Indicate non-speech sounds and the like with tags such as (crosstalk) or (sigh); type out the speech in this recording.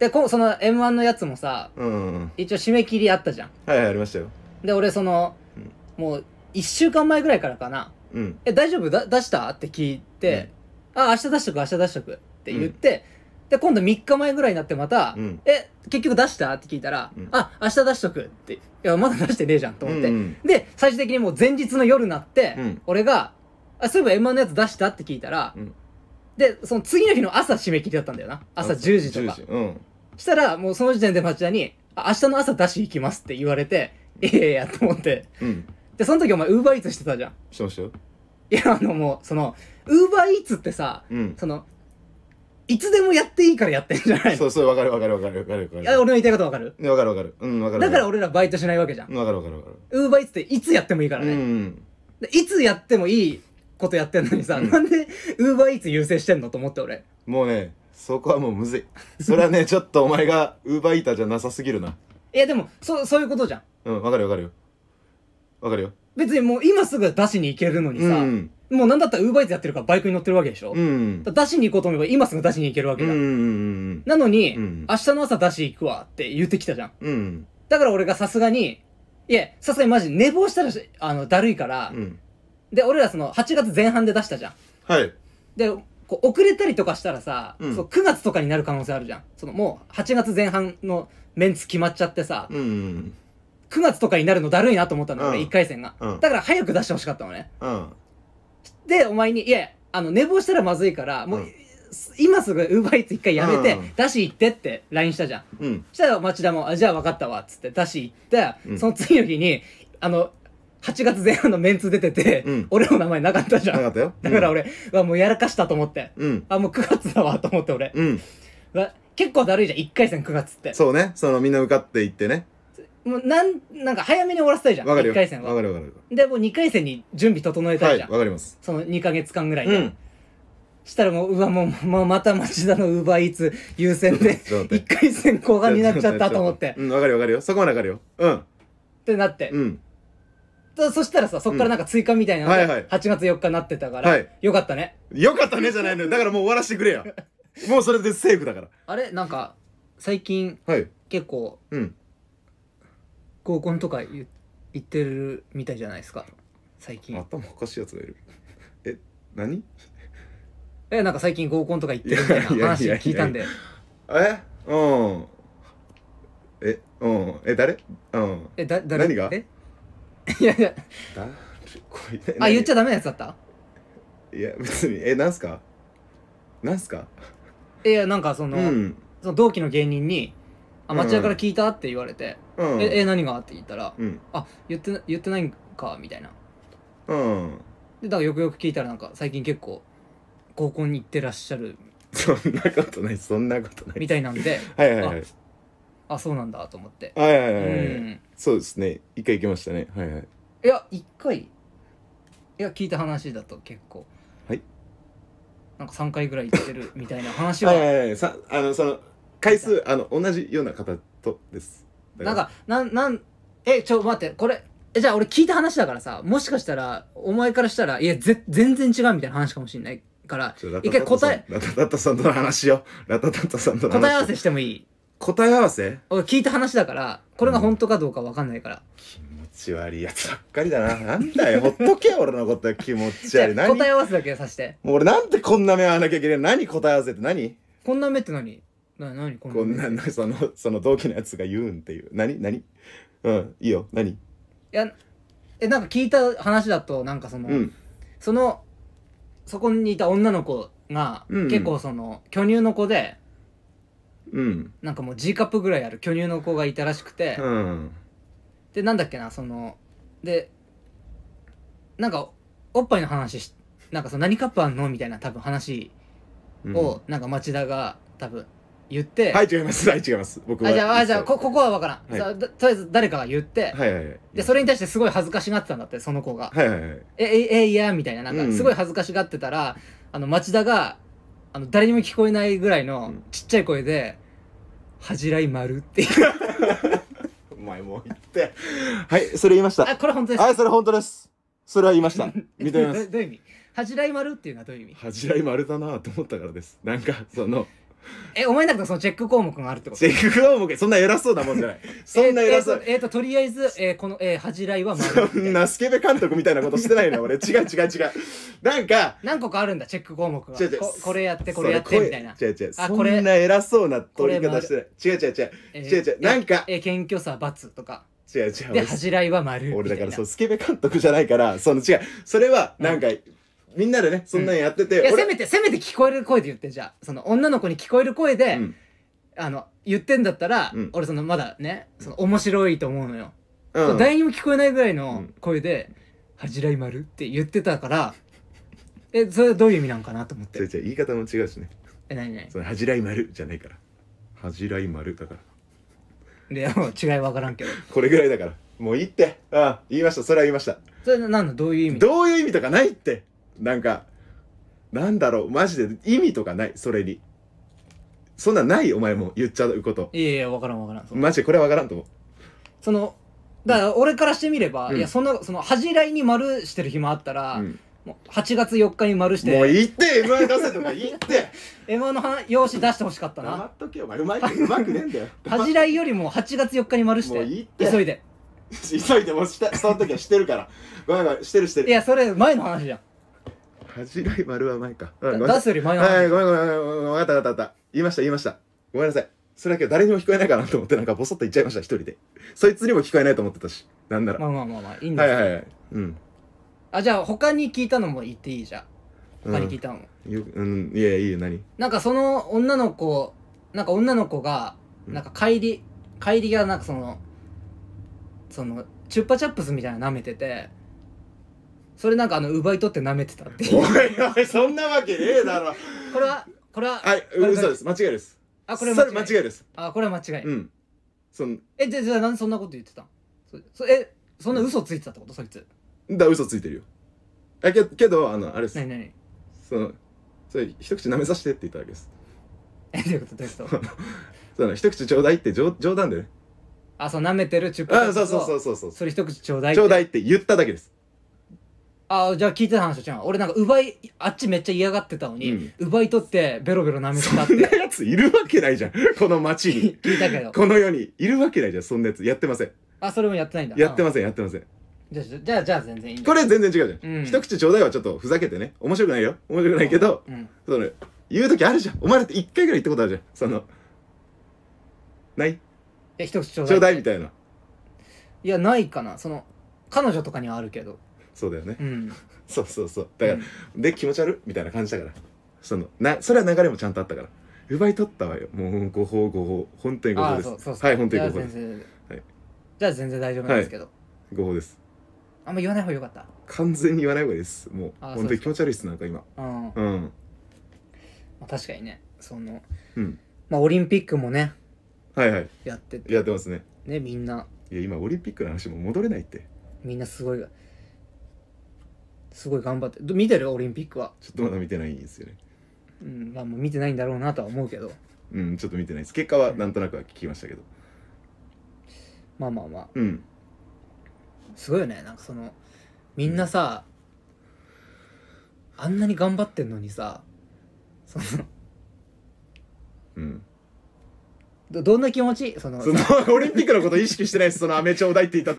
でこその m 1のやつもさ、うん。一応締め切りあったじゃんはいはい、ありましたよ。で俺その、うんもう1週間前ぐらいからかなうん。「え大丈夫だ出した?」って聞いて「あ明日出しとく明日出しとく」って言って、で今度3日前ぐらいになってまた「うん。え結局出した?」って聞いたら「うんあ明日出しとく」って「いやまだ出してねえじゃん」と思って、うんで最終的にもう前日の夜になって、うん俺があ「そういえば m 1のやつ出した?」って聞いたら、うんでその次の日の朝締め切りだったんだよな朝10時とか。うん。したら、もうその時点で町田に、あ明日の朝出し行きますって言われて、ええやと思って。うん。で、その時お前、ウーバーイーツしてたじゃん。してましたよ。いや、あのもう、その、ウーバーイーツってさ、うん。その、いつでもやっていいからやってんじゃないそうそう、わかるわかるわかるわかるわかる。いや、俺の言いたいことわかるねわかるわかる。うん、わかる。だから俺らバイトしないわけじゃん。んわかるわかるわかる。ウーバーイーツっていつやってもいいからね。うん。でいつやってもいいことやってんのにさ、うんなんでウーバーイーツ優先してんのと思って俺。もうね、そこはもうむずいそれはね (laughs) ちょっとお前がウーバーイーターじゃなさすぎるないやでもそそういうことじゃんうんわかるよわかるよわかるよ別にもう今すぐ出しに行けるのにさ、うんもうなんだったらウーバーイーツやってるからバイクに乗ってるわけでしょ、うん、出しに行こうと思えば今すぐ出しに行けるわけだ、うんうん、なのに、うん、明日の朝出し行くわって言ってきたじゃん、うん、だから俺がさすがにいやさすがにマジ寝坊したらあのだるいから、で俺らその8月前半で出したじゃんはいでこう遅れたりとかしたらさ、うんそう9月とかになる可能性あるじゃんそのもう8月前半のメンツ決まっちゃってさ、うん9月とかになるのだるいなと思ったの、うん1回戦が、うんだから早く出してほしかったのねうんでお前に「いやあの寝坊したらまずいからもう、うん今すぐ奪いバーイ一回やめて、出し行って」って LINE したじゃんうんそしたら町田も「あじゃあ分かったわ」っつって出し行って、うんその次の日にあの8月前半のメンツ出てて、うん俺の名前なかったじゃん。なかったよだから俺、うわ、もうやらかしたと思って。うん。あ、もう9月だわと思って俺。うん。わ結構だるいじゃん、1回戦9月って。そうね。そのみんな受かっていってね。もうなん、なんか早めに終わらせたいじゃん、1回戦わは。かるわかる。で、もう2回戦に準備整えたいじゃん。わかります。その2か月間ぐらいで。うん。したらもう、うわ、もう、もうまた町田の奪いつ優先で、1 (laughs) 回戦後半になっちゃったと思って。っうん、わかる分わかるよ。そこまでわかるよ。うん。ってなって。うん。そしたらさ、そっからなんか追加みたいなのが、うんはいはい8月4日になってたから、はいよかったね。よかったねじゃないのよだからもう終わらせてくれや (laughs) もうそれでセーフだからあれなんか、最近はい結構うん合コンとか言ってるみたいじゃないですか。最近。頭おかしいやつがいるえ何 (laughs) え、なんか最近合コンとか言ってるみたいな話聞いたんで。えうんえうんえ誰うんえ、だ、誰何がえいやいやだるこいあ言っちゃダメなやつだったいや別にえなんすかなんすかいやなんかその,、うんその同期の芸人に「アマチュアから聞いた?」って言われてう「んええ何が?」って言ったら「うんあ言って言ってないんか」みたいなうんでだからよくよく聞いたらなんか最近結構高校に行ってらっしゃるそんなことないそんなことないみたいなんではいはいはいあそうなんだと思ってはいはいはいはい、うんそうですね一回行きましたねはいはいいや一回いや聞いた話だと結構はいなんか3回ぐらい行ってるみたいな話は (laughs) はいはいはいさあのその回数あの同じような方とですなんかなんなんえちょ待ってこれえじゃあ俺聞いた話だからさもしかしたらお前からしたらいやぜ全然違うみたいな話かもしれないから一回答えラタタタさんとの話よラタタタさんとの話答え合わせしてもいい答え合わせ俺聞いた話だからこれが本当かどうか分かんないから、気持ち悪いやつばっかりだな。なんだよ、ほっとけよ、俺のこと気持ち悪い。何答え合わせだけさしてもう俺なんでこんな目合わなきゃいけない何答え合わせって何こんな目って何な何こんな目んな、その、その同期のやつが言うんっていう。何何うん、いいよ。何いやえなんか聞いた話だとなんかその、うん。そのそこにいた女の子が、うん結構その巨乳の子でうんなんかもう G カップぐらいある巨乳の子がいたらしくて、うんでなんだっけなそのでなんかおっぱいの話しなんかその何カップあんのみたいな多分話うんを、なんか町田が多分言って、はい違いますはい違います僕はあじゃああじゃあこここは分からん、はいさだとりあえず誰かが言って、はいはいはいでそれに対してすごい恥ずかしがってたんだってその子がはいはいはい「えええいや」みたいななんかすごい恥ずかしがってたら、あの町田があの誰にも聞こえないぐらいのちっちゃい声で恥じらい丸っていうお前もう言ってはいそれ言いましたあこれ本当ですはいそれ本当ですそれは言いました認めますどういう意味恥じらい丸っていうのはどういう意味恥じらい丸だなと思ったからですなんかその (laughs) え、お前なんかそのチェック項目があるってことチェック項目、そんな偉そうなもんじゃない。(laughs) そんな偉そう。えっ、ー、えーえー、と、とりあえず、えー、この、えー、恥じらいはそんなスケベ監督みたいなことしてないの俺。(laughs) 違う違う違う。なんか。何個かあるんだ、チェック項目が。違う違うこ。これやって、これやって、みたいな。違う違う。あ、これ。そんな偉そうな取り方してない。違う違う違う。えー、違う違う。なんか。えー、謙虚さ、罰とか。違う違う。で、恥じらいは丸。い俺だから、そう、スケベ監督じゃないから、その違う。それは、なんか、うんみんなでね、そんなんやってて。いや、せめて、せめて聞こえる声で言って、じゃあ。その、女の子に聞こえる声で、うん、あの、言ってんだったら、うん、俺その、まだね、その、面白いと思うのよ。うん、誰にも聞こえないぐらいの声で、恥じらい丸って言ってたから、え、それはどういう意味なんかなと思って。違う言い方も違うしね。え、何何そ恥じらい丸じゃないから。恥じらい丸だから。で、もう違い分からんけど。これぐらいだから。もういいって。ああ、言いました。それは言いました。それなんだ、どういう意味どういう意味とかないって。なんか、なんだろう、マジで意味とかない、それに。そんなない、お前も言っちゃうこと。いやいや、わからんわからん。マジでこれはわからんと思う。その、だから俺からしてみれば、うん、いや、そんな、その、恥じらいに丸してる暇あったら、うん8月4日に丸してもういって M−1 出せとか言って M−1 (laughs) の用紙出してほしかったな黙っとけよお前うまいうまくねえんだよ (laughs) 恥じらいよりも8月4日に丸してもうって急いで (laughs) 急いでもうしたその時はしてるからごめんごめんしてるしてるいやそれ前の話じゃん恥じらい丸は前か。出すより前はい、ごめんごめんごめん。わかったわかった。言いました言いました。ごめんなさい。それだけ誰にも聞こえないかなと思って、なんかボソッと言っちゃいました、一人で。そいつにも聞こえないと思ってたし。なんなら。まあまあまあまあ、いいんですけはいはいはい。うん。あ、じゃあ他に聞いたのも言っていいじゃん。他に聞いたのも。うん、うん、いやいいよ、何なんかその女の子、なんか女の子が、なんか帰り、うん、帰りがなんかその、その、チュッパチャップスみたいなの舐めてて、それなんかあの奪い取って舐めてたっていうおいおいそんなわけねえだろこれはこれははい嘘です間違いですあこれ間違い間違いですあこれは間違いうんそんえじゃじゃなんでそんなこと言ってたんそえそんな嘘ついてたってこと、うん、そいつだ嘘ついてるよあけけどあのあれです何何そのそれ一口舐めさせてって言ったわけですえどういうことどういうこと (laughs) その一口ちょうだいって冗冗談でねあそう舐めてるチュッパあそうそうそうそうそうそれ一口ちょうだいちょうだいって言っただけですあじゃあ聞いてた話じゃん俺なんか奪いあっちめっちゃ嫌がってたのに、うん、奪い取ってベロベロ舐めてたってそんなやついるわけないじゃん (laughs) この街に聞いたけどこの世にいるわけないじゃんそんなやつやってませんあそれもやってないんだやってません、やってませんじゃじゃあじゃあ全然いいこれ全然違うじゃん、うん、一口ちょうだいはちょっとふざけてね面白くないよ面白くないけど、その言う時あるじゃんお前だって一回ぐらい言ったことあるじゃんその、ないえ一口ちょうだいみたいないやないかなその彼女とかにはあるけどそうだよね、うん、(laughs) そうそうそうだから、うん、で気持ち悪みたいな感じだからそのなそれは流れもちゃんとあったから奪い取ったわよもうごほうごほう本当にごほうですはい本当にごほうですはいじゃあ全然大丈夫なんですけど、はい、ごほうですあんま言わない方がよかった完全に言わない方がいいですもう本当に気持ち悪いっすなんか今うん、うん、まあ、確かにねその、うん、まあオリンピックもねはいはいやっててやってますねねみんないや今オリンピックの話も戻れないってみんなすごいすごい頑張って見てるオリンピックはちょっとまだ見てないんですよねうんまあもう見てないんだろうなとは思うけどうんちょっと見てないです結果はなんとなくは聞きましたけど、まあまあまあうんすごいよねなんかそのみんなさ、あんなに頑張ってんのにさそのうんどどんな気持ちそのその (laughs) オリンピックのこと意識してないですそのメちょうだいって言った